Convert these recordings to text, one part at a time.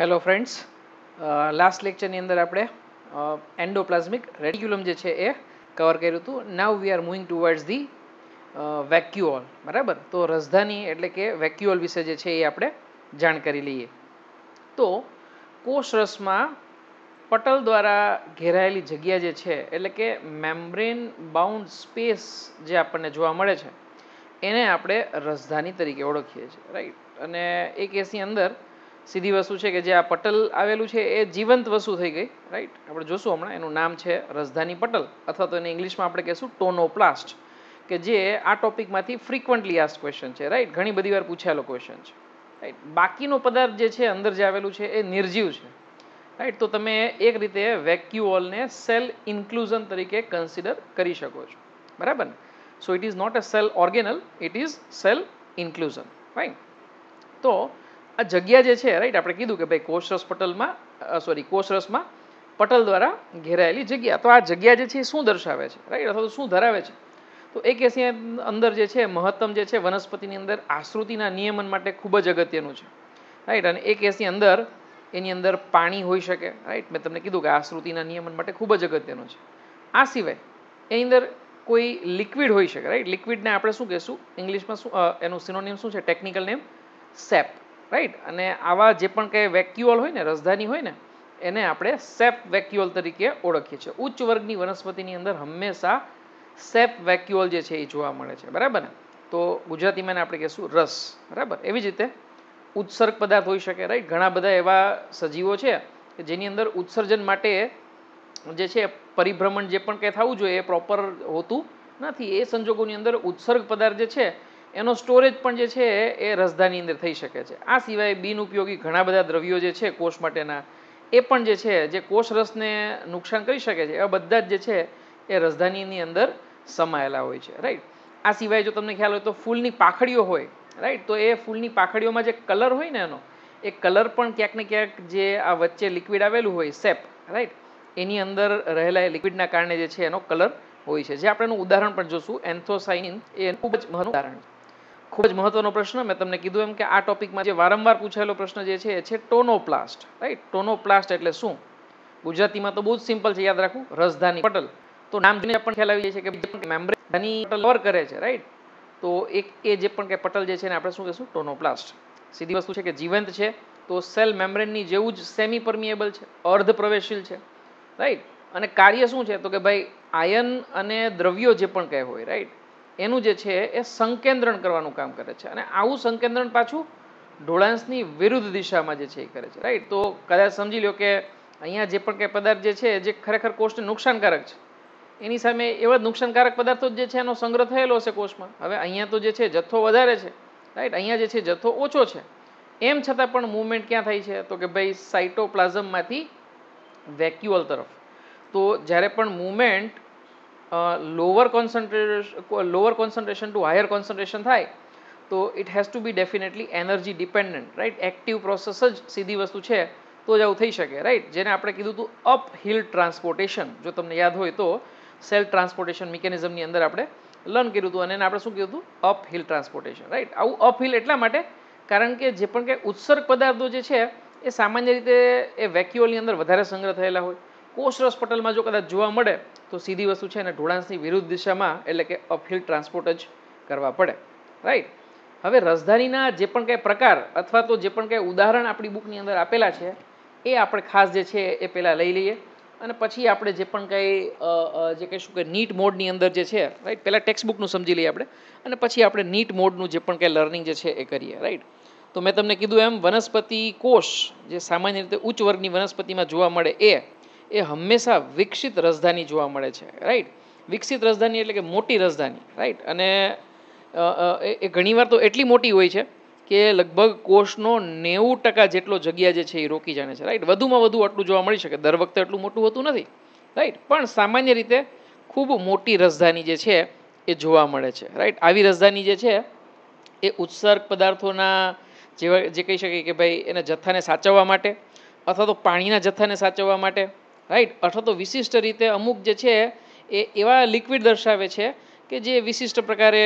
Hello friends last લેક્ચરની અંદર આપણે endoplasmic uh, રેડિક્યુલમ જે છે એ કવર કર્યું હતું now we are moving towards the vacuole બરાબર તો રસધાની એટલે કે વેક્યુઓલ વિશે જે છે એ આપણે જાણ કરી લઈએ તો કોષરસમાં પટલ દ્વારા ઘેરાયેલી જગ્યા જે છે એટલે કે મેમ્બ્રેન બાઉન્ડ સ્પેસ જે આપણને જોવા મળે છે એને આપણે રસધાની તરીકે ઓળખીએ છીએ રાઈટ અને એ કેસની અંદર સીધી વસ્તુ છે કે જે આ પટલ આવેલું છે એ જીવંત વસ્તુ થઈ ગઈ રાઈટ આપણે જોશું હમણાં એનું નામ છે રસધાની પટલ અથવા તો એને ઇંગ્લિશમાં આપણે કહીશું ટોનોપ્લાસ્ટ કે જે આ ટોપિકમાંથી ફ્રીક્વન્ટલી આસ્ક ક્વેશ્ચન છે રાઈટ ઘણી બધી વાર પૂછાયેલો ક્વેશ્ચન છે રાઈટ બાકીનો પદાર્થ જે છે અંદર જે આવેલું છે એ નિર્જીવ છે રાઈટ તો તમે એક રીતે વેક્યુઓલને સેલ ઇન્ક્લુઝન તરીકે કન્સિડર કરી શકો છો બરાબર ને so it is not a cell organelle it is cell inclusion right તો આ જગ્યા જે છે રાઈટ આપણે કીધું કે ભાઈ કોષરસ પટલમાં સોરી કોષરસમાં પટલ દ્વારા ઘેરાયેલી જગ્યા તો આ જગ્યા જે છે એ શું દર્શાવે છે રાઈટ અથવા તો શું ધરાવે છે તો એક એસી અંદર જે છે મહત્તમ જે છે વનસ્પતિની અંદર આશ્રુતિના નિયમન માટે ખૂબ જ અગત્યનું છે રાઈટ અને એક કેસની અંદર એની અંદર પાણી હોઈ શકે રાઈટ મેં તમને કીધું કે આશ્રુતિના નિયમન માટે ખૂબ જ અગત્યનું છે આ સિવાય એની અંદર કોઈ લિક્વિડ હોઈ શકે રાઈટ લિક્વિડને આપણે શું કહેશું ઇંગ્લિશમાં શું એનું સિનોનિમ શું છે ટેકનિકલ નેમ સેપ રાઈટ અને આવા જે પણ કંઈ વેક્યુઅલ હોય ને રસધાની હોય ને એને આપણે સેપ વેક્યુઅલ તરીકે ઓળખીએ છીએ ઉચ્ચ વર્ગની વનસ્પતિની અંદર હંમેશા સેપ વેક્યુઅલ જે છે એ જોવા મળે છે બરાબર ને તો ગુજરાતીમાં આપણે કહીશું રસ બરાબર એવી જ રીતે ઉત્સર્ગ પદાર્થ હોઈ શકે રાઈટ ઘણા બધા એવા સજીવો છે કે જેની અંદર ઉત્સર્જન માટે જે છે પરિભ્રમણ જે પણ કંઈ થવું જોઈએ એ પ્રોપર હોતું નથી એ સંજોગોની અંદર ઉત્સર્ગ પદાર્થ જે છે એનો સ્ટોરેજ પણ જે છે એ રસધાની અંદર થઈ શકે છે આ સિવાય બિનઉપયોગી ઘણા બધા દ્રવ્યો જે છે કોષ માટેના એ પણ જે છે જે કોષ રસને નુકસાન કરી શકે છે એવા બધા જ જે છે એ રસધાનીની અંદર સમાયેલા હોય છે રાઈટ આ સિવાય જો તમને ખ્યાલ હોય તો ફૂલની પાખડીઓ હોય રાઈટ તો એ ફૂલની પાખડીઓમાં જે કલર હોય ને એનો એ કલર પણ ક્યાંક ને ક્યાંક જે આ વચ્ચે લિક્વિડ આવેલું હોય સેપ રાઈટ એની અંદર રહેલા એ લિક્વિડના કારણે જે છે એનો કલર હોય છે જે આપણે એનું ઉદાહરણ પણ જોશું એન્થોસાઇન એ ખૂબ જ મહત્વનું ઉદાહરણ ખૂબ જ મહત્વનો પ્રશ્ન મેં તમને કીધું એમ કે આ ટોપિકમાં જે વારંવાર પૂછાયેલો પ્રશ્ન જે છે એ છે ટોનોપ્લાસ્ટ રાઈટ ટોનોપ્લાસ્ટ એટલે શું ગુજરાતીમાં તો બહુ જ સિમ્પલ છે યાદ રાખવું રસધાની પટલ તો નામ જોઈને પણ ખ્યાલ આવી જાય છે કે મેમ્બ્રેન પટલ કવર કરે છે રાઈટ તો એક એ જે પણ કે પટલ જે છે ને આપણે શું કહીશું ટોનોપ્લાસ્ટ સીધી વસ્તુ છે કે જીવંત છે તો સેલ મેમ્બ્રેનની જેવું જ સેમી પરમિએબલ છે અર્ધ પ્રવેશશીલ છે રાઈટ અને કાર્ય શું છે તો કે ભાઈ આયન અને દ્રવ્યો જે પણ કહે હોય રાઈટ એનું જે છે એ સંકેન્દ્રણ કરવાનું કામ કરે છે અને આવું સંકેન્દ્રણ પાછું ઢોળાંસની વિરુદ્ધ દિશામાં જે છે એ કરે છે રાઈટ તો કદાચ સમજી લો કે અહીંયા જે પણ કંઈ પદાર્થ જે છે જે ખરેખર કોષને નુકસાનકારક છે એની સામે એવા નુકસાનકારક પદાર્થો જે છે એનો સંગ્રહ થયેલો હશે કોષમાં હવે અહીંયા તો જે છે જથ્થો વધારે છે રાઈટ અહીંયા જે છે જથ્થો ઓછો છે એમ છતાં પણ મૂવમેન્ટ ક્યાં થાય છે તો કે ભાઈ સાઇટોપ્લાઝમમાંથી વેક્યુઅલ તરફ તો જ્યારે પણ movement lower concentration lower concentration to higher concentration થાય તો it has to be definitely energy dependent right active process જ સીધી વસ્તુ છે તો જ આવું થઈ શકે રાઈટ જેને આપણે કીધું હતું અપ હિલ ટ્રાન્સપોર્ટેશન જો તમને યાદ હોય તો સેલ ટ્રાન્સપોર્ટેશન મિકેનિઝમની અંદર આપણે લર્ન કર્યું હતું અને એને આપણે શું કીધું હતું અપ હિલ ટ્રાન્સપોર્ટેશન રાઈટ આવું અપ હિલ એટલા માટે કારણ કે જે પણ કંઈ ઉત્સર્ગ પદાર્થો જે છે એ સામાન્ય રીતે એ વેક્યુઅલની અંદર વધારે સંગ્રહ થયેલા હોય કોષરસ પટલમાં જો કદાચ જોવા મળે તો સીધી વસ્તુ છે એને ઢોળાંસની વિરુદ્ધ દિશામાં એટલે કે અપહિલ ટ્રાન્સપોર્ટ જ કરવા પડે રાઈટ હવે રસધારીના જે પણ કંઈ પ્રકાર અથવા તો જે પણ કંઈ ઉદાહરણ આપણી બુકની અંદર આપેલા છે એ આપણે ખાસ જે છે એ પહેલાં લઈ લઈએ અને પછી આપણે જે પણ કંઈ જે કહીશું કે નીટ મોડની અંદર જે છે રાઈટ પહેલાં ટેક્સ્ટ બુકનું સમજી લઈએ આપણે અને પછી આપણે નીટ મોડનું જે પણ કંઈ લર્નિંગ જે છે એ કરીએ રાઈટ તો મેં તમને કીધું એમ વનસ્પતિ કોષ જે સામાન્ય રીતે ઉચ્ચ વર્ગની વનસ્પતિમાં જોવા મળે એ એ હંમેશા વિકસિત રાજધાની જોવા મળે છે રાઈટ વિકસિત રાજધાની એટલે કે મોટી રાજધાની રાઈટ અને એ ઘણીવાર તો એટલી મોટી હોય છે કે લગભગ કોષનો નેવું ટકા જેટલો જગ્યા જે છે એ રોકી જાણે છે રાઈટ વધુમાં વધુ આટલું જોવા મળી શકે દર વખતે એટલું મોટું હોતું નથી રાઈટ પણ સામાન્ય રીતે ખૂબ મોટી રાજધાની જે છે એ જોવા મળે છે રાઈટ આવી રાજધાની જે છે એ ઉત્સર્ગ પદાર્થોના જેવા જે કહી શકીએ કે ભાઈ એના જથ્થાને સાચવવા માટે અથવા તો પાણીના જથ્થાને સાચવવા માટે રાઈટ અથવા તો વિશિષ્ટ રીતે અમુક જે છે એ એવા લિક્વિડ દર્શાવે છે કે જે વિશિષ્ટ પ્રકારે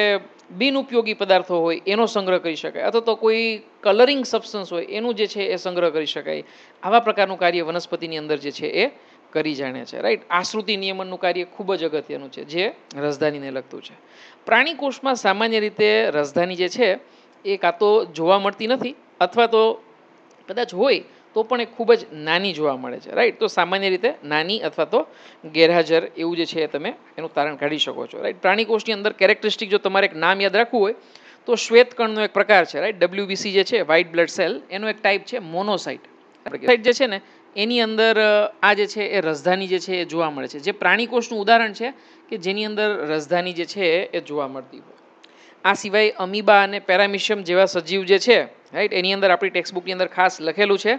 બિનઉપયોગી પદાર્થો હોય એનો સંગ્રહ કરી શકાય અથવા તો કોઈ કલરિંગ સબસ્ટન્સ હોય એનું જે છે એ સંગ્રહ કરી શકાય આવા પ્રકારનું કાર્ય વનસ્પતિની અંદર જે છે એ કરી જાણે છે રાઈટ આશ્રુતિ નિયમનનું કાર્ય ખૂબ જ અગત્યનું છે જે રજધાનીને લગતું છે પ્રાણીકોષમાં સામાન્ય રીતે રજધાની જે છે એ કાં તો જોવા મળતી નથી અથવા તો કદાચ હોય તો પણ એ ખૂબ જ નાની જોવા મળે છે રાઈટ તો સામાન્ય રીતે નાની અથવા તો ગેરહાજર એવું જે છે તમે એનું તારણ કાઢી શકો છો રાઈટ પ્રાણીકોષની અંદર કેરેક્ટરિસ્ટિક જો તમારે એક નામ યાદ રાખવું હોય તો શ્વેતકણનો એક પ્રકાર છે રાઈટ ડબલ્યુબીસી જે છે વ્હાઇટ બ્લડ સેલ એનો એક ટાઈપ છે મોનોસાઇટ સાઇટ જે છે ને એની અંદર આ જે છે એ રસધાની જે છે એ જોવા મળે છે જે પ્રાણીકોષનું ઉદાહરણ છે કે જેની અંદર રસધાની જે છે એ જોવા મળતી હોય આ સિવાય અમીબા અને પેરામિશિયમ જેવા સજીવ જે છે રાઈટ એની અંદર આપણી ટેક્સ્ટબુકની અંદર ખાસ લખેલું છે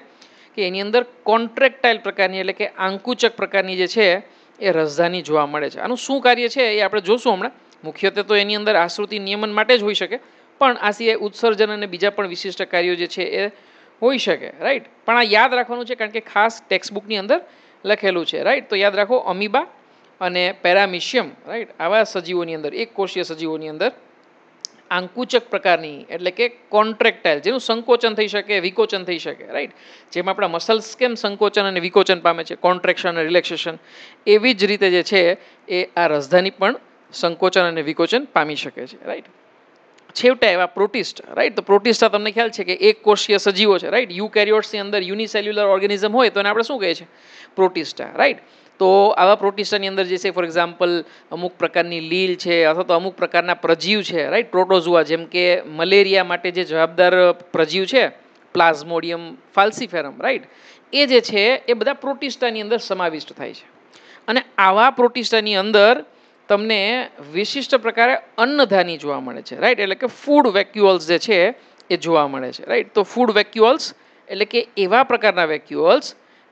કે એની અંદર કોન્ટ્રેક્ટાઇલ પ્રકારની એટલે કે આંકુચક પ્રકારની જે છે એ રસધાની જોવા મળે છે આનું શું કાર્ય છે એ આપણે જોશું હમણાં મુખ્યત્વે તો એની અંદર આશ્રુતિ નિયમન માટે જ હોઈ શકે પણ આ સિવાય ઉત્સર્જન અને બીજા પણ વિશિષ્ટ કાર્યો જે છે એ હોઈ શકે રાઈટ પણ આ યાદ રાખવાનું છે કારણ કે ખાસ ટેક્સ્ટબુકની અંદર લખેલું છે રાઈટ તો યાદ રાખો અમીબા અને પેરામિશિયમ રાઈટ આવા સજીવોની અંદર એક કોષીય સજીવોની અંદર આંકુચક પ્રકારની એટલે કે કોન્ટ્રેક્ટાઇલ જેનું સંકોચન થઈ શકે વિકોચન થઈ શકે રાઈટ જેમ આપણા મસલ્સ કેમ સંકોચન અને વિકોચન પામે છે કોન્ટ્રેક્શન અને રિલેક્સેશન એવી જ રીતે જે છે એ આ રાજધાની પણ સંકોચન અને વિકોચન પામી શકે છે રાઈટ છેવટે એવા પ્રોટિસ્ટ રાઈટ તો પ્રોટિસ્ટા તમને ખ્યાલ છે કે એક કોષીય સજીવો છે રાઈટ યુ યુકેરિયોટ્સની અંદર યુનિસેલ્યુલર ઓર્ગેનિઝમ હોય તો એને આપણે શું કહે છે પ્રોટિસ્ટા રાઈટ તો આવા પ્રોટિસ્ટની અંદર જે છે ફોર એક્ઝામ્પલ અમુક પ્રકારની લીલ છે અથવા તો અમુક પ્રકારના પ્રજીવ છે રાઈટ પ્રોટોઝુઆ જેમ કે મલેરિયા માટે જે જવાબદાર પ્રજીવ છે પ્લાઝ્મોડિયમ ફાલ્સીફેરમ રાઈટ એ જે છે એ બધા પ્રોટિસ્ટાની અંદર સમાવિષ્ટ થાય છે અને આવા પ્રોટિસ્ટાની અંદર તમને વિશિષ્ટ પ્રકારે અન્નધાની જોવા મળે છે રાઈટ એટલે કે ફૂડ વેક્યુઅલ્સ જે છે એ જોવા મળે છે રાઈટ તો ફૂડ વેક્યુઅલ્સ એટલે કે એવા પ્રકારના વેક્યુઅલ્સ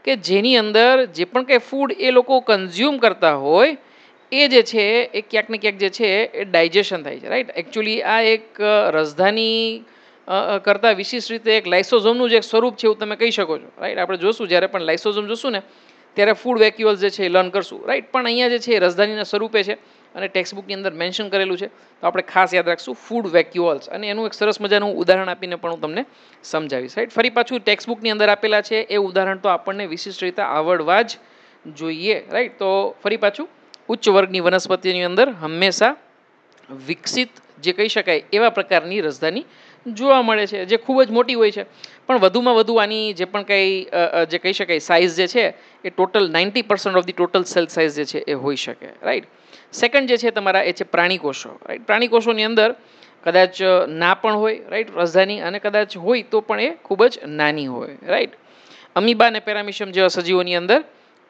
કે જેની અંદર જે પણ કંઈ ફૂડ એ લોકો કન્ઝ્યુમ કરતા હોય એ જે છે એ ક્યાંક ને ક્યાંક જે છે એ ડાયજેશન થાય છે રાઈટ એકચ્યુઅલી આ એક રાજધાની કરતાં વિશિષ્ટ રીતે એક લાઇસોઝોમનું જે એક સ્વરૂપ છે એવું તમે કહી શકો છો રાઈટ આપણે જોશું જ્યારે પણ લાઇસોઝોમ જોશું ને ત્યારે ફૂડ વેક્યુઅલ્સ જે છે એ લર્ન કરશું રાઈટ પણ અહીંયા જે છે એ રાજધાનીના સ્વરૂપે છે અને ટેક્સ્ટબુકની અંદર મેન્શન કરેલું છે તો આપણે ખાસ યાદ રાખશું ફૂડ વેક્યુઅલ્સ અને એનું એક સરસ મજાનું ઉદાહરણ આપીને પણ હું તમને સમજાવીશ રાઈટ ફરી પાછું ટેક્સ્ટબુકની અંદર આપેલા છે એ ઉદાહરણ તો આપણને વિશિષ્ટ રીતે આવડવા જ જોઈએ રાઈટ તો ફરી પાછું ઉચ્ચ વર્ગની વનસ્પતિની અંદર હંમેશા વિકસિત જે કહી શકાય એવા પ્રકારની રજધાની જોવા મળે છે જે ખૂબ જ મોટી હોય છે પણ વધુમાં વધુ આની જે પણ કંઈ જે કહી શકાય સાઇઝ જે છે એ total ninety percent of the total cell size જે છે એ હોઈ શકે રાઈટ સેકન્ડ જે છે તમારા એ છે પ્રાણીકોષો રાઈટ પ્રાણીકોષોની અંદર કદાચ ના પણ હોય રાઈટ રાજધાની અને કદાચ હોય તો પણ એ ખૂબ જ નાની હોય રાઈટ અમીબા અને પેરામિશિયમ જેવા સજીવોની અંદર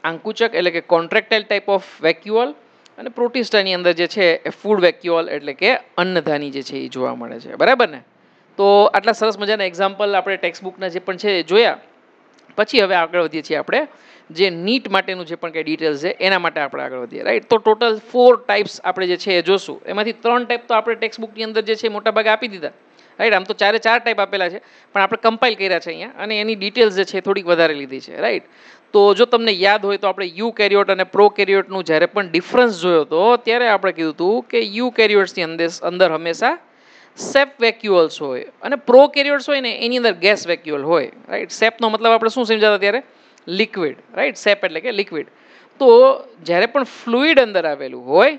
આંકુચક એટલે કે કોન્ટ્રેક્ટાઇલ ટાઈપ ઓફ વેક્યુઅલ અને પ્રોટીસ્ટાની અંદર જે છે એ ફૂડ વેક્યુઅલ એટલે કે અન્નધાની જે છે એ જોવા મળે છે બરાબર ને તો આટલા સરસ મજાના એક્ઝામ્પલ આપણે ટેક્સ્ટબુકના જે પણ છે એ જોયા પછી હવે આગળ વધીએ છીએ આપણે જે નીટ માટેનું જે પણ કંઈ ડિટેલ્સ છે એના માટે આપણે આગળ વધીએ રાઈટ તો ટોટલ ફોર ટાઈપ્સ આપણે જે છે એ જોશું એમાંથી ત્રણ ટાઈપ તો આપણે ટેક્સ્ટબુકની અંદર જે છે મોટા ભાગે આપી દીધા રાઈટ આમ તો ચારે ચાર ટાઈપ આપેલા છે પણ આપણે કમ્પાઇલ કર્યા છે અહીંયા અને એની ડિટેલ્સ જે છે થોડીક વધારે લીધી છે રાઈટ તો જો તમને યાદ હોય તો આપણે યુ કેરિયોટ અને પ્રો કેરિયોટનું જ્યારે પણ ડિફરન્સ જોયો તો ત્યારે આપણે કીધું હતું કે યુ કેરિયોટ્સની અંદર અંદર હંમેશા સેપ વેક્યુઅલ્સ હોય અને પ્રો કેરિયર્સ હોય ને એની અંદર ગેસ વેક્યુઅલ હોય રાઈટ સેપનો મતલબ આપણે શું સમજાતા ત્યારે લિક્વિડ રાઈટ સેપ એટલે કે લિક્વિડ તો જ્યારે પણ ફ્લુઇડ અંદર આવેલું હોય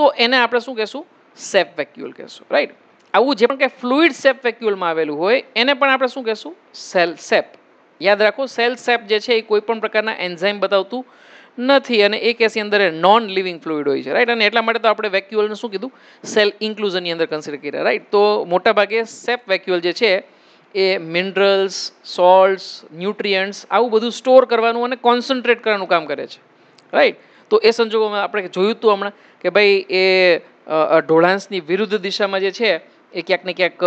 તો એને આપણે શું કહેશું સેપ વેક્યુઅલ કહેશું રાઈટ આવું જે પણ કે ફ્લુઇડ સેપ વેક્યુઅલમાં આવેલું હોય એને પણ આપણે શું કહેશું સેલ સેપ યાદ રાખો સેલ સેપ જે છે એ કોઈ પણ પ્રકારના એન્ઝાઇમ બતાવતું નથી અને એ કેસની અંદર નોન લિવિંગ ફ્લુઇડ હોય છે રાઈટ અને એટલા માટે તો આપણે વેક્યુઅલને શું કીધું સેલ ઇન્ક્લુઝનની અંદર કન્સિડર કર્યા રાઈટ તો મોટાભાગે સેપ વેક્યુઅલ જે છે એ મિનરલ્સ સોલ્ટ્સ ન્યુટ્રિયન્ટ્સ આવું બધું સ્ટોર કરવાનું અને કોન્સન્ટ્રેટ કરવાનું કામ કરે છે રાઈટ તો એ સંજોગોમાં આપણે જોયું હતું હમણાં કે ભાઈ એ ઢોળાંસની વિરુદ્ધ દિશામાં જે છે એ ક્યાંક ને ક્યાંક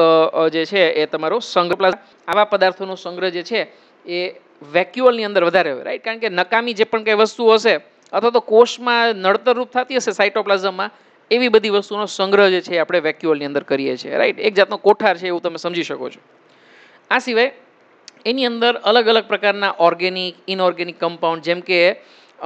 જે છે એ તમારો સંગ્રહ આવા પદાર્થોનો સંગ્રહ જે છે એ વેક્યુઅલની અંદર વધારે હોય રાઈટ કારણ કે નકામી જે પણ કંઈ વસ્તુ હશે અથવા તો કોષમાં નડતરરૂપ થતી હશે સાઇટોપ્લાઝમમાં એવી બધી વસ્તુનો સંગ્રહ જે છે આપણે વેક્યુઅલની અંદર કરીએ છીએ રાઈટ એક જાતનો કોઠાર છે એવું તમે સમજી શકો છો આ સિવાય એની અંદર અલગ અલગ પ્રકારના ઓર્ગેનિક ઇનઓર્ગેનિક કમ્પાઉન્ડ જેમ કે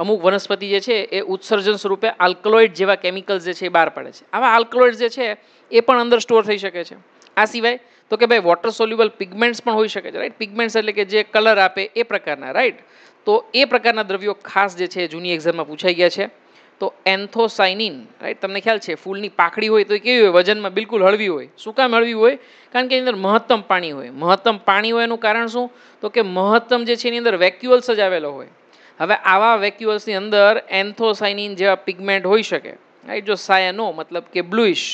અમુક વનસ્પતિ જે છે એ ઉત્સર્જન સ્વરૂપે આલ્કલોઇડ જેવા કેમિકલ્સ જે છે એ બહાર પાડે છે આવા આલ્કલોઇડ જે છે એ પણ અંદર સ્ટોર થઈ શકે છે આ સિવાય તો કે ભાઈ વોટર સોલ્યુબલ પિગમેન્ટ્સ પણ હોઈ શકે છે રાઈટ પિગમેન્ટ્સ એટલે કે જે કલર આપે એ પ્રકારના રાઈટ તો એ પ્રકારના દ્રવ્યો ખાસ જે છે જૂની એક્ઝામમાં પૂછાઈ ગયા છે તો એન્થોસાઇનિન રાઈટ તમને ખ્યાલ છે ફૂલની પાખડી હોય તો એ કેવી હોય વજનમાં બિલકુલ હળવી હોય શું કામ હળવી હોય કારણ કે એની અંદર મહત્તમ પાણી હોય મહત્તમ પાણી હોય એનું કારણ શું તો કે મહત્તમ જે છે એની અંદર વેક્યુઅલ્સ જ આવેલો હોય હવે આવા વેક્યુઅલ્સની અંદર એન્થોસાઇનિન જેવા પિગમેન્ટ હોઈ શકે રાઈટ જો સાયનો મતલબ કે બ્લુઇશ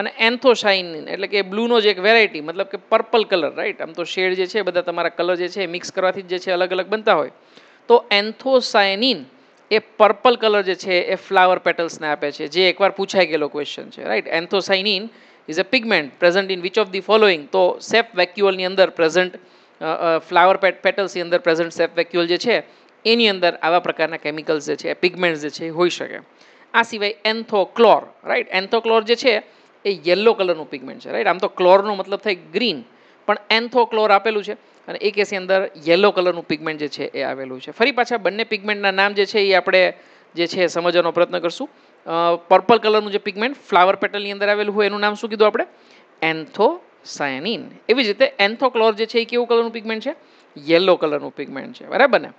અને એન્થોસાઇન એટલે કે બ્લૂનો જ એક વેરાયટી મતલબ કે પર્પલ કલર રાઈટ આમ તો શેડ જે છે બધા તમારા કલર જે છે મિક્સ કરવાથી જે છે અલગ અલગ બનતા હોય તો એન્થોસાયનિન એ પર્પલ કલર જે છે એ ફ્લાવર પેટલ્સને આપે છે જે એકવાર પૂછાઈ ગયેલો ક્વેશ્ચન છે right anthocyanin is a pigment present in which of the following તો સેફ વેક્યુઅલની અંદર પ્રેઝન્ટ ફ્લાવર પેટ પેટલ્સની અંદર પ્રેઝન્ટ સેફ વેક્યુઅલ જે છે એની અંદર આવા પ્રકારના કેમિકલ્સ જે છે પિગમેન્ટ જે છે હોઈ શકે આ સિવાય એન્થોક્લોર રાઈટ એન્થોક્લોર જે છે એ યલો કલરનું પિગમેન્ટ છે રાઈટ આમ તો ક્લોરનો મતલબ થાય ગ્રીન પણ એન્થોક્લોર આપેલું છે અને એ કેસની અંદર યલો કલરનું પિગમેન્ટ જે છે એ આવેલું છે ફરી પાછા બંને પિગમેન્ટના નામ જે છે એ આપણે જે છે સમજવાનો પ્રયત્ન કરશું પર્પલ કલરનું જે પિગમેન્ટ ફ્લાવર પેટલની અંદર આવેલું હોય એનું નામ શું કીધું આપણે એન્થોસાયનિન એવી જ રીતે એન્થોક્લોર જે છે એ કેવું કલરનું પિગમેન્ટ છે યલો કલરનું પિગમેન્ટ છે બરાબર ને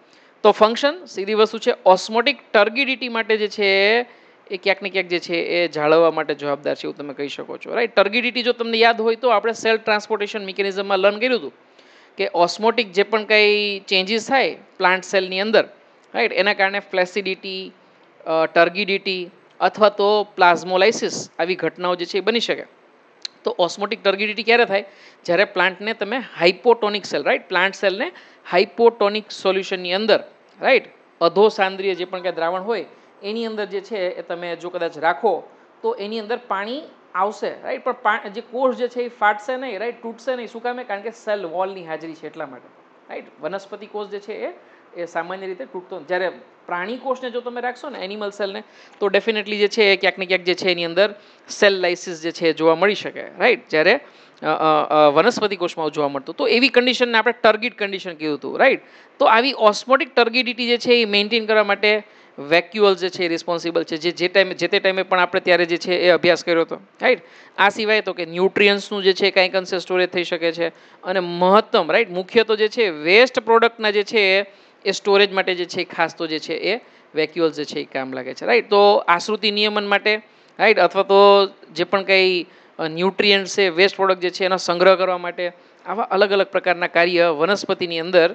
તો ફંક્શન સીધી વસ્તુ છે ઓસ્મોટિક ટર્ગિડિટી માટે જે છે એ ક્યાંક ને ક્યાંક જે છે એ જાળવવા માટે જવાબદાર છે એવું તમે કહી શકો છો રાઈટ ટર્ગિડિટી જો તમને યાદ હોય તો આપણે સેલ ટ્રાન્સપોર્ટેશન મિકેનિઝમમાં લર્ન કર્યું હતું કે ઓસ્મોટિક જે પણ કંઈ ચેન્જીસ થાય પ્લાન્ટ સેલની અંદર રાઈટ એના કારણે ફ્લેસિડિટી ટર્ગિડિટી અથવા તો પ્લાઝ્મોલાઇસિસ આવી ઘટનાઓ જે છે એ બની શકે તો ઓસ્મોટિક ટર્ગિડિટી ક્યારે થાય જ્યારે પ્લાન્ટને તમે હાઇપોટોનિક સેલ રાઈટ પ્લાન્ટ સેલને હાઇપોટોનિક સોલ્યુશનની અંદર રાઈટ સાંદ્રિય જે પણ કાંઈ દ્રાવણ હોય એની અંદર જે છે એ તમે જો કદાચ રાખો તો એની અંદર પાણી આવશે રાઈટ પણ જે કોષ જે છે એ ફાટશે નહીં રાઈટ તૂટશે નહીં શું કામે કારણ કે સેલ વોલની હાજરી છે એટલા માટે રાઈટ વનસ્પતિ કોષ જે છે એ એ સામાન્ય રીતે તૂટતો જ્યારે પ્રાણી કોષને જો તમે રાખશો ને એનિમલ સેલને તો ડેફિનેટલી જે છે એ ક્યાંક ને ક્યાંક જે છે એની અંદર સેલ લાઇસિસ જે છે એ જોવા મળી શકે રાઈટ જ્યારે વનસ્પતિ કોષમાં જોવા મળતું તો એવી કન્ડિશનને આપણે ટર્ગિટ કન્ડિશન કીધું હતું રાઈટ તો આવી ઓસ્મોટિક ટર્ગિડિટી જે છે એ મેન્ટેન કરવા માટે વેક્યુઅલ જે છે એ રિસ્પોન્સિબલ છે જે જે ટાઈમે જે તે ટાઈમે પણ આપણે ત્યારે જે છે એ અભ્યાસ કર્યો હતો રાઈટ આ સિવાય તો કે ન્યુટ્રિયન્સનું જે છે કાંઈક અંશે સ્ટોરેજ થઈ શકે છે અને મહત્તમ રાઈટ મુખ્ય તો જે છે વેસ્ટ પ્રોડક્ટના જે છે એ સ્ટોરેજ માટે જે છે ખાસ તો જે છે એ વેક્યુઅલ જે છે એ કામ લાગે છે રાઈટ તો આશ્રુતિ નિયમન માટે રાઈટ અથવા તો જે પણ કંઈ ન્યુટ્રિયન્ટ છે વેસ્ટ પ્રોડક્ટ જે છે એનો સંગ્રહ કરવા માટે આવા અલગ અલગ પ્રકારના કાર્ય વનસ્પતિની અંદર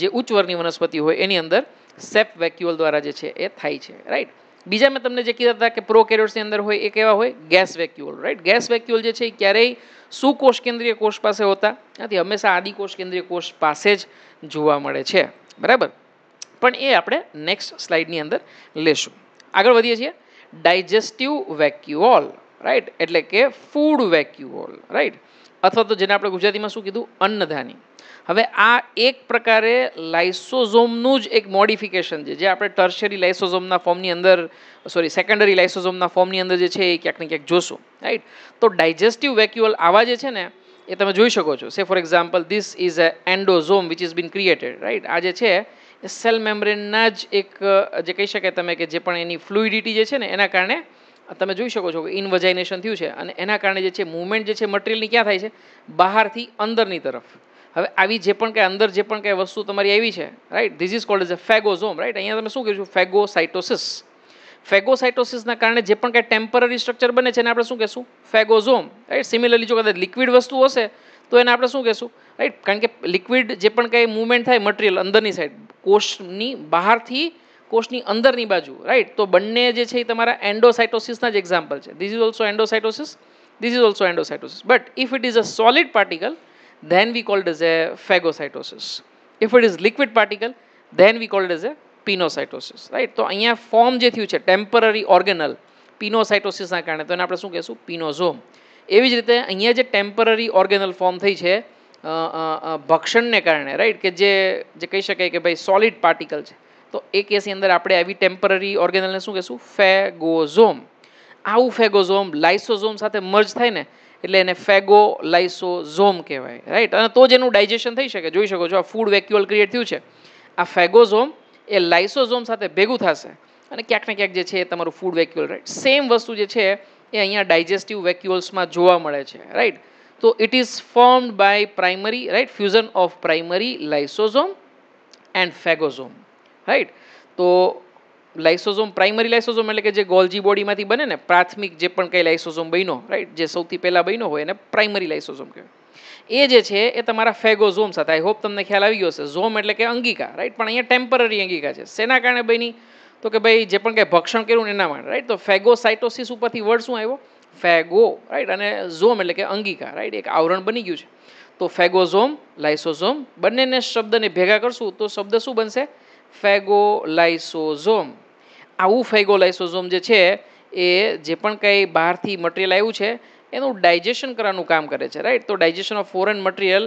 જે ઉચ્ચ વર્ગની વનસ્પતિ હોય એની અંદર સેફ વેક્યુઅલ દ્વારા જે છે એ થાય છે રાઈટ બીજા મેં તમને જે કીધા હતા કે પ્રોકેરિયોટ્સની અંદર હોય એ કેવા હોય gas vacuole right gas vacuole જે છે એ ક્યારેય સુકોષ કેન્દ્રીય કોષ પાસે હોતા નથી હંમેશા આદિકોષ કેન્દ્રીય કોષ પાસે જ જોવા મળે છે બરાબર પણ એ આપણે નેક્સ્ટ સ્લાઇડની અંદર લેશું આગળ વધીએ છીએ ડાયજેસ્ટિવ વેક્યુઓલ રાઈટ એટલે કે ફૂડ વેક્યુઓલ રાઈટ અથવા તો જેને આપણે ગુજરાતીમાં શું કીધું અન્નધાની હવે આ એક પ્રકારે લાઇસોઝોમનું જ એક મોડિફિકેશન છે જે આપણે ટર્શરી લાઇસોઝોમના ફોર્મની અંદર સોરી સેકન્ડરી લાઇસોઝોમના ફોર્મની અંદર જે છે એ ક્યાંક ને ક્યાંક જોશું રાઈટ તો ડાયજેસ્ટિવ વેક્યુઅલ આવા જે છે ને એ તમે જોઈ શકો છો say for example this is a endosome which is been created right આ જે છે એ સેલ મેમ્બ્રેનના જ એક જે કહી શકાય તમે કે જે પણ એની ફ્લુઇડિટી જે છે ને એના કારણે તમે જોઈ શકો છો કે ઇનવજાઇનેશન થયું છે અને એના કારણે જે છે મૂવમેન્ટ જે છે મટીરિયલની ક્યાં થાય છે બહારથી અંદરની તરફ હવે આવી જે પણ કંઈ અંદર જે પણ કંઈ વસ્તુ તમારી આવી છે right this is called as a phagosome right અહીંયા તમે શું કહીશું છું ફેગોસાઇટોસિસ ફેગોસાઇટોસિસના કારણે જે પણ કાંઈ ટેમ્પરરી સ્ટ્રક્ચર બને છે એને આપણે શું કહેશું ફેગોઝોમ રાઈટ સિમિલરલી જો કદાચ લિક્વિડ વસ્તુ હશે તો એને આપણે શું કહેશું રાઈટ કારણ કે લિક્વિડ જે પણ કંઈ મૂવમેન્ટ થાય મટીરિયલ અંદરની સાઈડ કોષની બહારથી કોષની અંદરની બાજુ રાઈટ તો બંને જે છે એ તમારા એન્ડોસાઇટોસિસના જ એક્ઝામ્પલ છે this is also endocytosis this is also endocytosis but if it is a solid particle then we call it as a phagocytosis. If it is liquid particle, then we call it as a pinocytosis right તો અહીંયા form જે થયું છે temporary ઓર્ગેનલ પીનોસાઇટોસિસના કારણે તો એને આપણે શું કહેશું પીનોઝોમ એવી જ રીતે અહીંયા જે ટેમ્પરરી ઓર્ગેનલ ફોર્મ થઈ છે ભક્ષણને કારણે રાઈટ કે જે જે કહી શકાય કે ભાઈ સોલિડ પાર્ટિકલ છે તો એ કેસની અંદર આપણે આવી ટેમ્પરરી ઓર્ગેનલને શું કહેશું ફેગોઝોમ આવું ફેગોઝોમ લાઇસોઝોમ સાથે મર્જ થાય ને એટલે એને ફેગો લાઇસોઝોમ કહેવાય રાઈટ અને તો જ એનું ડાયજેશન થઈ શકે જોઈ શકો છો આ ફૂડ વેક્યુઅલ ક્રિએટ થયું છે આ ફેગોઝોમ એ લાઇસોઝોમ સાથે ભેગું થશે અને ક્યાંક ને ક્યાંક જે છે એ તમારું ફૂડ વેક્યુઅલ રાઈટ સેમ વસ્તુ જે છે એ અહીંયા ડાયજેસ્ટિવ વેક્યુઅલ્સમાં જોવા મળે છે રાઈટ તો it is formed by primary right fusion of primary lysosome and phagosome right તો લાઇસોઝોમ પ્રાઇમરી લાઇસોઝોમ એટલે કે જે ગોલ્જી બોડીમાંથી બને ને પ્રાથમિક જે પણ કંઈ લાઇસોઝોમ બન્યો રાઈટ જે સૌથી પહેલાં બન્યો હોય એને પ્રાઇમરી લાઇસોઝોમ કહેવાય એ જે છે એ તમારા ફેગોઝોમ સાથે આઈ હોપ તમને ખ્યાલ આવી ગયો હશે ઝોમ એટલે કે અંગિકા રાઈટ પણ અહીંયા ટેમ્પરરી અંગિકા છે શેના કારણે બની તો કે ભાઈ જે પણ કંઈ ભક્ષણ કર્યું ને એના માટે રાઈટ તો ફેગોસાઇટોસિસ ઉપરથી વર્ડ શું આવ્યો ફેગો રાઈટ અને ઝોમ એટલે કે અંગિકા રાઈટ એક આવરણ બની ગયું છે તો ફેગોઝોમ લાઇસોઝોમ બંનેને શબ્દને ભેગા કરશું તો શબ્દ શું બનશે ફેગોલાઇસોઝોમ આવું ફેગો લાઇસોઝોમ જે છે એ જે પણ કંઈ બહારથી મટીરિયલ આવ્યું છે એનું ડાયજેશન કરવાનું કામ કરે છે રાઈટ તો digestion of foreign material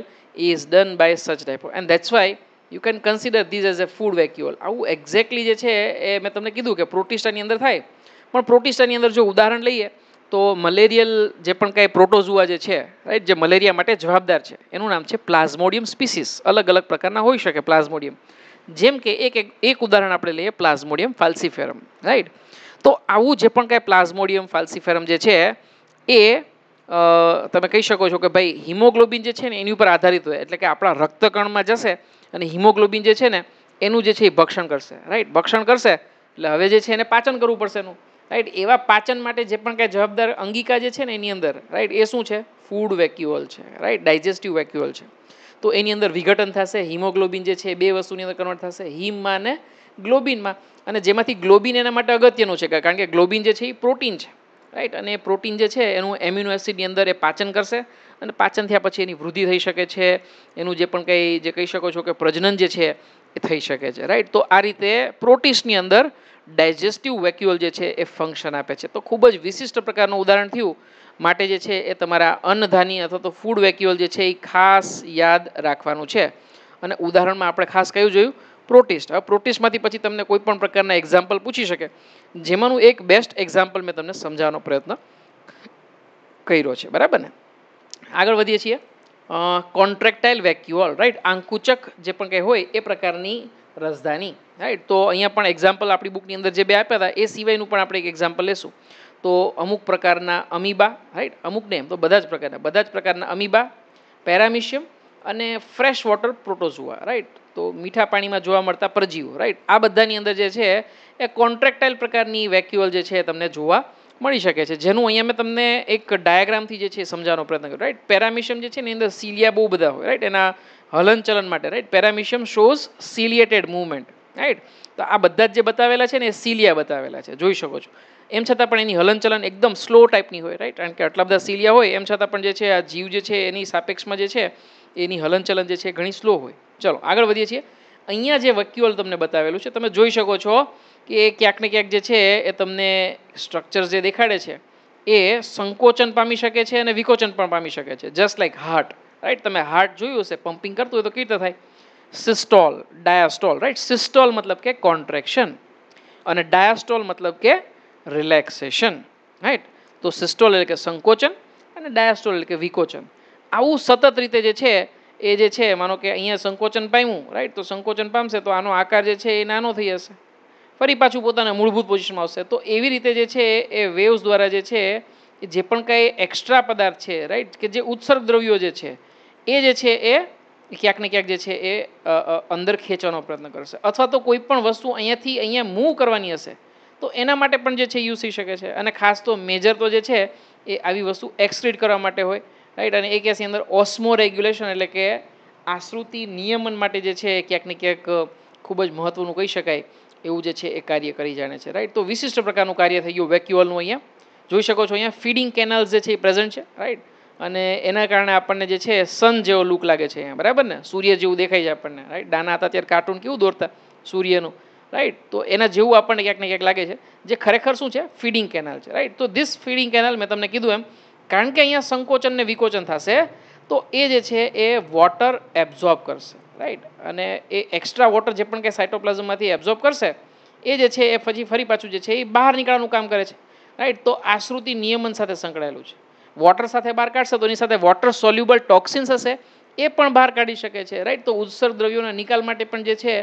is done by such type and that's why you can consider these as a food vacuole આવું એક્ઝેક્ટલી જે છે એ મેં તમને કીધું કે પ્રોટિસ્ટાની અંદર થાય પણ પ્રોટિસ્ટાની અંદર જો ઉદાહરણ લઈએ તો મલેરિયલ જે પણ કાંઈ પ્રોટોઝુઆ જે છે રાઈટ જે મલેરિયા માટે જવાબદાર છે એનું નામ છે પ્લાઝ્મોડિયમ સ્પીસીસ અલગ અલગ પ્રકારના હોઈ શકે પ્લાઝ્મોડિયમ જેમ કે એક એક એક ઉદાહરણ આપણે લઈએ પ્લાઝ્મોડિયમ ફાલ્સિફેરમ રાઈટ તો આવું જે પણ કાંઈ પ્લાઝ્મોડિયમ ફાલ્સિફેરમ જે છે એ તમે કહી શકો છો કે ભાઈ હિમોગ્લોબિન જે છે ને એની ઉપર આધારિત હોય એટલે કે આપણા રક્તકણમાં જશે અને હિમોગ્લોબિન જે છે ને એનું જે છે એ ભક્ષણ કરશે રાઈટ ભક્ષણ કરશે એટલે હવે જે છે એને પાચન કરવું પડશે એનું રાઈટ એવા પાચન માટે જે પણ કાંઈ જવાબદાર અંગિકા જે છે ને એની અંદર રાઈટ એ શું છે ફૂડ વેક્યુઅલ છે રાઈટ ડાયજેસ્ટિવ વેક્યુઅલ છે તો એની અંદર વિઘટન થશે હિમોગ્લોબિન જે છે બે વસ્તુની અંદર કન્વર્ટ થશે હિમમાં અને ગ્લોબિનમાં અને જેમાંથી ગ્લોબિન એના માટે અગત્યનું છે કારણ કે ગ્લોબિન જે છે એ પ્રોટીન છે રાઈટ અને પ્રોટીન જે છે એનું એમ્યુનો એસિડની અંદર એ પાચન કરશે અને પાચન થયા પછી એની વૃદ્ધિ થઈ શકે છે એનું જે પણ કંઈ જે કહી શકો છો કે પ્રજનન જે છે એ થઈ શકે છે રાઈટ તો આ રીતે પ્રોટીસની અંદર ડાયજેસ્ટિવ વેક્યુઅલ જે છે એ ફંક્શન આપે છે તો ખૂબ જ વિશિષ્ટ પ્રકારનું ઉદાહરણ થયું માટે જે છે એ તમારા અન્નધાની અથવા તો ફૂડ વેક્યુઅલ જે છે એ ખાસ યાદ રાખવાનું છે અને ઉદાહરણમાં આપણે ખાસ કયું જોયું પ્રોટિસ્ટ હવે પ્રોટિસ્ટમાંથી પછી તમને કોઈ પણ પ્રકારના એક્ઝામ્પલ પૂછી શકે જેમાંનું એક બેસ્ટ એક્ઝામ્પલ મેં તમને સમજાવવાનો પ્રયત્ન કર્યો છે બરાબર ને આગળ વધીએ છીએ કોન્ટ્રેક્ટાઇલ વેક્યુઅલ રાઈટ આંકુચક જે પણ કંઈ હોય એ પ્રકારની રસધાની રાઈટ તો અહીંયા પણ એક્ઝામ્પલ આપણી બુકની અંદર જે બે આપ્યા હતા એ સિવાયનું પણ આપણે એક એક્ઝામ્પલ લેશું તો અમુક પ્રકારના અમીબા રાઈટ અમુક ને એમ તો બધા જ પ્રકારના બધા જ પ્રકારના અમીબા પેરામિશિયમ અને ફ્રેશ વોટર પ્રોટોઝુઆ રાઈટ તો મીઠા પાણીમાં જોવા મળતા પરજીવો રાઈટ આ બધાની અંદર જે છે એ કોન્ટ્રેક્ટાઇલ પ્રકારની વેક્યુઅલ જે છે એ તમને જોવા મળી શકે છે જેનું અહીંયા મેં તમને એક ડાયાગ્રામથી જે છે સમજાવવાનો પ્રયત્ન કર્યો રાઈટ પેરામિશિયમ જે છે એની અંદર સિલિયા બહુ બધા હોય રાઈટ એના હલનચલન માટે right paramecium shows ciliated movement right તો આ બધા જ જે બતાવેલા છે ને એ સિલિયા બતાવેલા છે જોઈ શકો છો એમ છતાં પણ એની હલનચલન એકદમ સ્લો ટાઈપની હોય રાઈટ કારણ કે આટલા બધા સીલિયા હોય એમ છતાં પણ જે છે આ જીવ જે છે એની સાપેક્ષમાં જે છે એની હલનચલન જે છે ઘણી સ્લો હોય ચલો આગળ વધીએ છીએ અહીંયા જે વક્યુઅલ તમને બતાવેલું છે તમે જોઈ શકો છો કે એ ક્યાંક ને ક્યાંક જે છે એ તમને સ્ટ્રક્ચર જે દેખાડે છે એ સંકોચન પામી શકે છે અને વિકોચન પણ પામી શકે છે જસ્ટ લાઈક હાર્ટ રાઈટ તમે હાર્ટ જોયું હશે પમ્પિંગ કરતું હોય તો કેવી રીતે થાય સિસ્ટોલ ડાયાસ્ટોલ રાઈટ સિસ્ટોલ મતલબ કે કોન્ટ્રેક્શન અને ડાયાસ્ટોલ મતલબ કે રિલેક્સેશન રાઈટ તો સિસ્ટોલ એટલે કે સંકોચન અને ડાયાસ્ટોલ એટલે કે વિકોચન આવું સતત રીતે જે છે એ જે છે માનો કે અહીંયા સંકોચન પામ્યું રાઈટ તો સંકોચન પામશે તો આનો આકાર જે છે એ નાનો થઈ જશે ફરી પાછું પોતાના મૂળભૂત પોઝિશનમાં આવશે તો એવી રીતે જે છે એ વેવ્સ દ્વારા જે છે જે પણ કાંઈ એક્સ્ટ્રા પદાર્થ છે રાઈટ કે જે ઉત્સર્ગ દ્રવ્યો જે છે એ જે છે એ ક્યાંક ને ક્યાંક જે છે એ અંદર ખેંચવાનો પ્રયત્ન કરશે અથવા તો કોઈ પણ વસ્તુ અહીંયાથી અહીંયા મૂવ કરવાની હશે તો એના માટે પણ જે છે યુઝ થઈ શકે છે અને ખાસ તો મેજર તો જે છે એ આવી વસ્તુ એક્સક્રીટ કરવા માટે હોય રાઈટ અને એ કેસની અંદર ઓસ્મો રેગ્યુલેશન એટલે કે આશ્રુતિ નિયમન માટે જે છે ક્યાંક ને ક્યાંક ખૂબ જ મહત્ત્વનું કહી શકાય એવું જે છે એ કાર્ય કરી જાણે છે રાઈટ તો વિશિષ્ટ પ્રકારનું કાર્ય થઈ ગયું વેક્યુઅલનું અહીંયા જોઈ શકો છો અહીંયા ફીડિંગ કેનાલ્સ જે છે એ પ્રેઝન્ટ છે રાઈટ અને એના કારણે આપણને જે છે સન જેવો લુક લાગે છે અહીંયા બરાબર ને સૂર્ય જેવું દેખાય છે આપણને રાઈટ દાના હતા ત્યારે કાર્ટૂન કેવું દોરતા સૂર્યનું રાઈટ તો એના જેવું આપણને ક્યાંક ને ક્યાંક લાગે છે જે ખરેખર શું છે ફીડિંગ કેનાલ છે રાઈટ તો ધીસ ફીડિંગ કેનાલ મેં તમને કીધું એમ કારણ કે અહીંયા સંકોચન ને વિકોચન થશે તો એ જે છે એ વોટર એબ્ઝોર્બ કરશે રાઈટ અને એ એક્સ્ટ્રા વોટર જે પણ કંઈ સાયટોપ્લાઝમમાંથી એબ્ઝોર્બ કરશે એ જે છે એ પછી ફરી પાછું જે છે એ બહાર નીકળવાનું કામ કરે છે રાઈટ તો આશ્રુતિ નિયમન સાથે સંકળાયેલું છે વોટર સાથે બહાર કાઢશે તો એની સાથે વોટર સોલ્યુબલ ટોક્સિન્સ હશે એ પણ બહાર કાઢી શકે છે રાઈટ તો ઉત્સર્ગ દ્રવ્યોના નિકાલ માટે પણ જે છે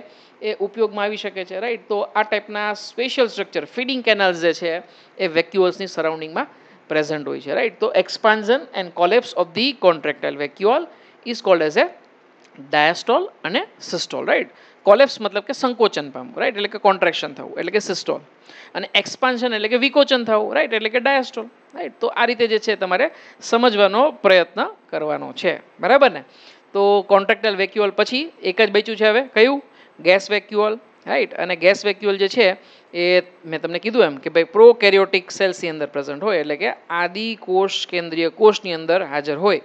એ ઉપયોગમાં આવી શકે છે રાઈટ તો આ ટાઈપના સ્પેશિયલ સ્ટ્રક્ચર ફીડિંગ કેનાલ્સ જે છે એ વેક્યુઅલ્સની સરાઉન્ડિંગમાં પ્રેઝન્ટ હોય છે રાઈટ તો expansion and collapse of the contractile vacuole is called as a diastole અને સિસ્ટોલ રાઈટ કોલેપ્સ મતલબ કે સંકોચન પામવું રાઈટ એટલે કે કોન્ટ્રેક્શન થવું એટલે કે સિસ્ટોલ અને એક્સપાન્શન એટલે કે વિકોચન થવું રાઈટ એટલે કે ડાયાસ્ટોલ રાઈટ તો આ રીતે જે છે તમારે સમજવાનો પ્રયત્ન કરવાનો છે બરાબર ને તો કોન્ટ્રેક્ટલ વેક્યુઅલ પછી એક જ બચ્યું છે હવે કયું ગેસ વેક્યુઅલ રાઈટ અને ગેસ વેક્યુઅલ જે છે એ મેં તમને કીધું એમ કે ભાઈ પ્રોકેરિયોટિક સેલ્સની અંદર પ્રેઝન્ટ હોય એટલે કે આદિ કોષ કેન્દ્રીય કોષની અંદર હાજર હોય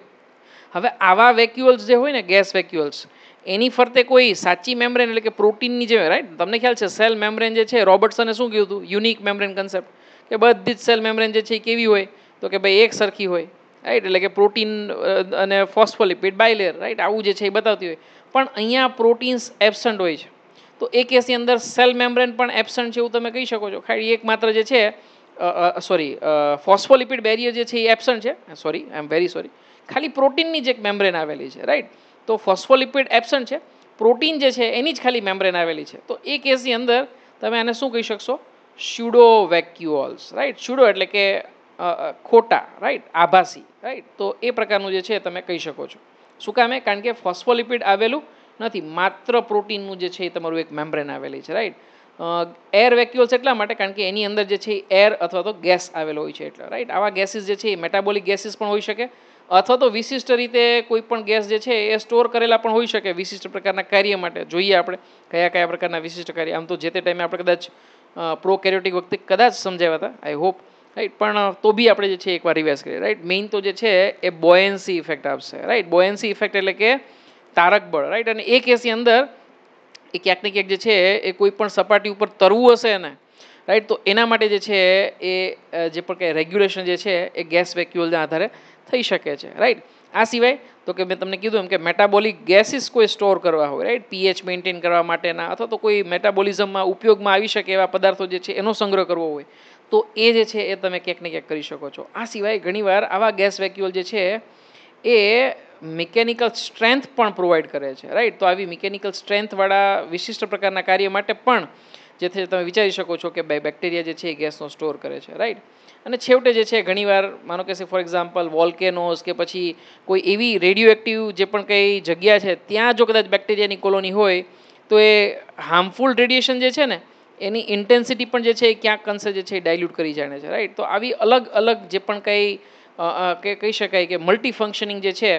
હવે આવા વેક્યુઅલ્સ જે હોય ને ગેસ વેક્યુઅલ્સ એની ફરતે કોઈ સાચી મેમ્બ્રેન એટલે કે પ્રોટીનની જે રાઈટ તમને ખ્યાલ છે સેલ મેમ્બ્રેન જે છે રોબર્ટસને શું કહ્યું હતું યુનિક મેમ્બ્રેન કન્સેપ્ટ કે બધી જ સેલ મેમ્બ્રેન જે છે એ કેવી હોય તો કે ભાઈ એક સરખી હોય રાઈટ એટલે કે પ્રોટીન અને ફોસ્ફોલિપિડ બાયલેર રાઈટ આવું જે છે એ બતાવતી હોય પણ અહીંયા પ્રોટીન્સ એબસન્ટ હોય છે તો એ કેસની અંદર સેલ મેમ્બ્રેન પણ એબસન્ટ છે એવું તમે કહી શકો છો ખાલી એકમાત્ર જે છે સોરી ફોસ્ફોલિપિડ બેરિયર જે છે એ એબસન્ટ છે sorry I am very sorry ખાલી પ્રોટીનની જ એક મેમ્બ્રેન આવેલી છે રાઈટ તો ફોસ્ફોલિપિડ એબસન્ટ છે પ્રોટીન જે છે એની જ ખાલી મેમ્બ્રેન આવેલી છે તો એ કેસની અંદર તમે આને શું કહી શકશો શ્યુડો વેક્યુઅલ્સ રાઈટ શ્યુડો એટલે કે ખોટા રાઈટ આભાસી રાઈટ તો એ પ્રકારનું જે છે તમે કહી શકો છો શું કામે કારણ કે ફોસ્ફોલિપિડ આવેલું નથી માત્ર પ્રોટીનનું જે છે એ તમારું એક મેમ્બ્રેન આવેલી છે રાઈટ એર વેક્યુલ્સ એટલા માટે કારણ કે એની અંદર જે છે એર અથવા તો ગેસ આવેલો હોય છે એટલે રાઈટ આવા ગેસીસ જે છે એ મેટાબોલિક ગેસીસ પણ હોઈ શકે અથવા તો વિશિષ્ટ રીતે કોઈ પણ ગેસ જે છે એ સ્ટોર કરેલા પણ હોઈ શકે વિશિષ્ટ પ્રકારના કાર્ય માટે જોઈએ આપણે કયા કયા પ્રકારના વિશિષ્ટ કાર્ય આમ તો જે તે ટાઈમે આપણે કદાચ પ્રો વખતે કદાચ સમજાવ્યા હતા આઈ હોપ રાઈટ પણ તો બી આપણે જે છે એકવાર રિવાઇઝ કરીએ રાઈટ મેઇન તો જે છે એ બોયન્સી ઇફેક્ટ આપશે રાઈટ બોયન્સી ઇફેક્ટ એટલે કે તારક બળ રાઈટ અને એ કેસની અંદર એ ક્યાંક ને ક્યાંક જે છે એ કોઈ પણ સપાટી ઉપર તરવું હશે ને રાઈટ તો એના માટે જે છે એ જે પણ કંઈ રેગ્યુલેશન જે છે એ ગેસ વેક્યુઅલના આધારે થઈ શકે છે રાઈટ આ સિવાય તો કે મેં તમને કીધું એમ કે મેટાબોલિક ગેસીસ કોઈ સ્ટોર કરવા હોય રાઈટ પીએચ મેન્ટેન કરવા માટેના અથવા તો કોઈ મેટાબોલિઝમમાં ઉપયોગમાં આવી શકે એવા પદાર્થો જે છે એનો સંગ્રહ કરવો હોય તો એ જે છે એ તમે ક્યાંક ને ક્યાંક કરી શકો છો આ સિવાય ઘણીવાર આવા ગેસ વેક્યુઅલ જે છે એ મિકેનિકલ સ્ટ્રેન્થ પણ પ્રોવાઈડ કરે છે રાઈટ તો આવી મિકેનિકલ સ્ટ્રેન્થવાળા વિશિષ્ટ પ્રકારના કાર્ય માટે પણ જેથી તમે વિચારી શકો છો કે બેક્ટેરિયા જે છે એ ગેસનો સ્ટોર કરે છે રાઈટ અને છેવટે જે છે ઘણીવાર માનો કે ફોર એક્ઝામ્પલ વોલ્કેનોઝ કે પછી કોઈ એવી રેડિયો એક્ટિવ જે પણ કંઈ જગ્યા છે ત્યાં જો કદાચ બેક્ટેરિયાની કોલોની હોય તો એ હાર્મફુલ રેડિયેશન જે છે ને એની ઇન્ટેન્સિટી પણ જે છે એ ક્યાંક અંશે જે છે એ ડાયલ્યુટ કરી જાણે છે રાઈટ તો આવી અલગ અલગ જે પણ કંઈ કે કહી શકાય કે મલ્ટી ફંક્શનિંગ જે છે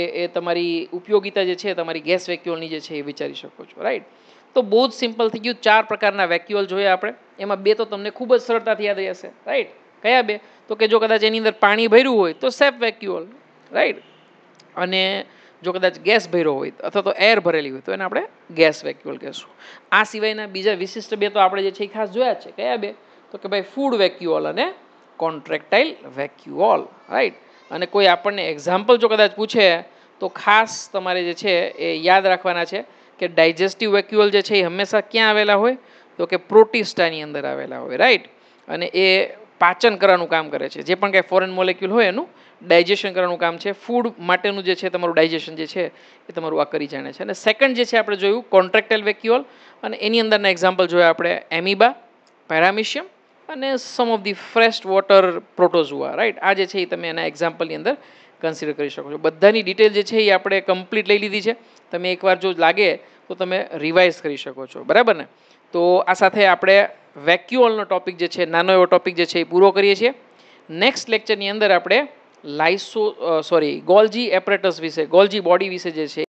એ એ તમારી ઉપયોગિતા જે છે તમારી ગેસ વેક્યુલની જે છે એ વિચારી શકો છો રાઈટ તો બહુ જ સિમ્પલ થઈ ગયું ચાર પ્રકારના વેક્યુઅલ જોયા આપણે એમાં બે તો તમને ખૂબ જ સરળતાથી યાદ રહેશે રાઈટ કયા બે તો કે જો કદાચ એની અંદર પાણી ભર્યું હોય તો સેફ વેક્યુઅલ રાઈટ અને જો કદાચ ગેસ ભર્યો હોય અથવા તો એર ભરેલી હોય તો એને આપણે ગેસ વેક્યુઅલ કહેશું આ સિવાયના બીજા વિશિષ્ટ બે તો આપણે જે છે એ ખાસ જોયા છે કયા બે તો કે ભાઈ ફૂડ વેક્યુઅલ અને કોન્ટ્રેક્ટાઇલ વેક્યુઅલ રાઈટ અને કોઈ આપણને એક્ઝામ્પલ જો કદાચ પૂછે તો ખાસ તમારે જે છે એ યાદ રાખવાના છે કે ડાયજેસ્ટિવ વેક્યુઅલ જે છે એ હંમેશા ક્યાં આવેલા હોય તો કે પ્રોટીસ્ટાની અંદર આવેલા હોય રાઈટ અને એ પાચન કરવાનું કામ કરે છે જે પણ કાંઈ ફોરેન મોલેક્યુલ હોય એનું ડાયજેશન કરવાનું કામ છે ફૂડ માટેનું જે છે તમારું ડાયજેશન જે છે એ તમારું આ કરી જાણે છે અને સેકન્ડ જે છે આપણે જોયું કોન્ટ્રેક્ટેલ વેક્યુઅલ અને એની અંદરના એક્ઝામ્પલ જોયા આપણે એમિબા પેરામિશિયમ અને some of the fresh water protozoa right આ જે છે એ તમે એના એક્ઝામ્પલની અંદર કન્સિડર કરી શકો છો બધાની ડિટેલ જે છે એ આપણે કમ્પ્લીટ લઈ લીધી છે તમે એકવાર જો લાગે તો તમે રિવાઇઝ કરી શકો છો બરાબર ને તો આ સાથે આપણે વેક્યુઅલનો ટોપિક જે છે નાનો એવો ટોપિક જે છે એ પૂરો કરીએ છીએ નેક્સ્ટ લેક્ચરની અંદર આપણે લાઇસો સોરી ગોલજી એપરેટસ વિશે ગોલજી બોડી વિશે જે છે